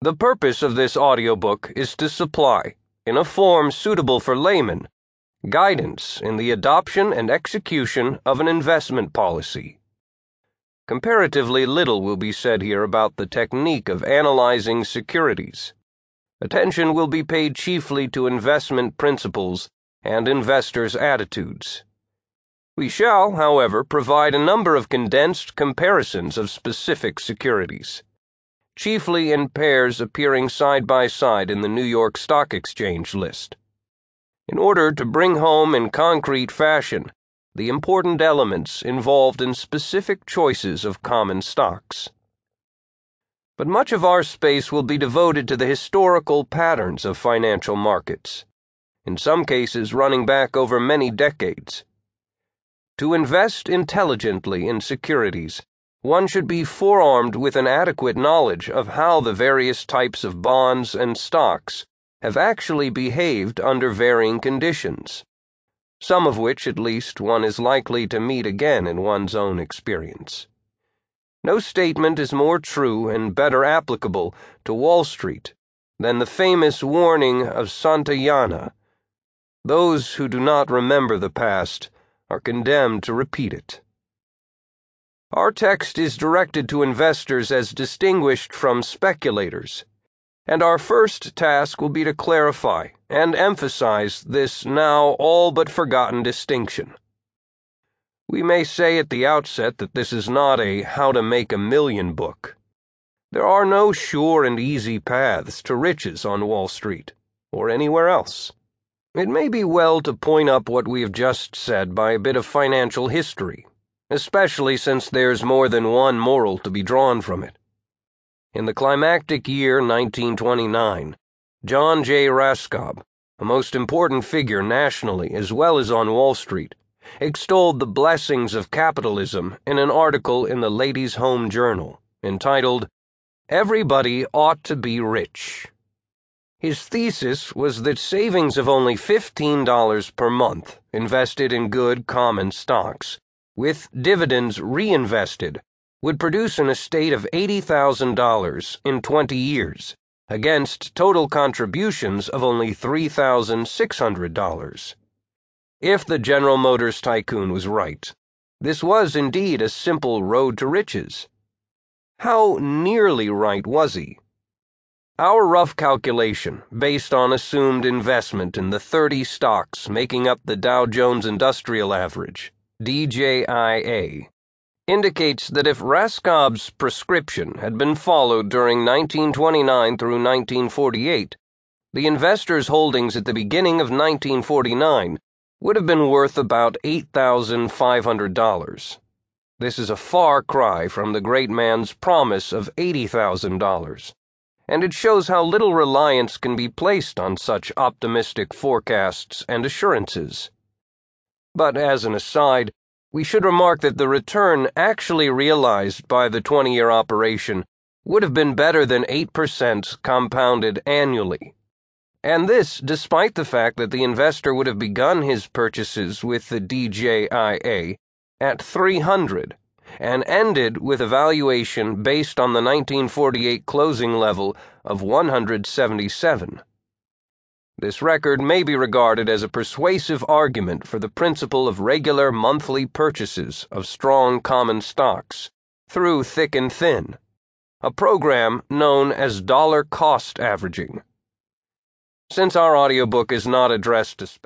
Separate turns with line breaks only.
The purpose of this audiobook is to supply, in a form suitable for laymen, guidance in the adoption and execution of an investment policy. Comparatively little will be said here about the technique of analyzing securities. Attention will be paid chiefly to investment principles and investors' attitudes. We shall, however, provide a number of condensed comparisons of specific securities chiefly in pairs appearing side by side in the New York Stock Exchange list. In order to bring home in concrete fashion the important elements involved in specific choices of common stocks. But much of our space will be devoted to the historical patterns of financial markets, in some cases running back over many decades. To invest intelligently in securities one should be forearmed with an adequate knowledge of how the various types of bonds and stocks have actually behaved under varying conditions, some of which at least one is likely to meet again in one's own experience. No statement is more true and better applicable to Wall Street than the famous warning of Santayana those who do not remember the past are condemned to repeat it. Our text is directed to investors as distinguished from speculators. And our first task will be to clarify and emphasize this now all but forgotten distinction. We may say at the outset that this is not a how to make a million book. There are no sure and easy paths to riches on Wall Street or anywhere else. It may be well to point up what we have just said by a bit of financial history especially since there's more than one moral to be drawn from it. In the climactic year 1929, John J. Raskob, a most important figure nationally as well as on Wall Street, extolled the blessings of capitalism in an article in the Ladies' Home Journal entitled, Everybody Ought to Be Rich. His thesis was that savings of only $15 per month invested in good common stocks with dividends reinvested, would produce an estate of $80,000 in 20 years, against total contributions of only $3,600. If the General Motors tycoon was right, this was indeed a simple road to riches. How nearly right was he? Our rough calculation, based on assumed investment in the 30 stocks making up the Dow Jones Industrial Average, DJIA, indicates that if Raskob's prescription had been followed during 1929 through 1948, the investor's holdings at the beginning of 1949 would have been worth about $8,500. This is a far cry from the great man's promise of $80,000, and it shows how little reliance can be placed on such optimistic forecasts and assurances. But as an aside, we should remark that the return actually realized by the 20 year operation would have been better than 8% compounded annually. And this despite the fact that the investor would have begun his purchases with the DJIA at 300 and ended with a valuation based on the 1948 closing level of 177. This record may be regarded as a persuasive argument for the principle of regular monthly purchases of strong common stocks through thick and thin, a program known as dollar cost averaging. Since our audiobook is not addressed to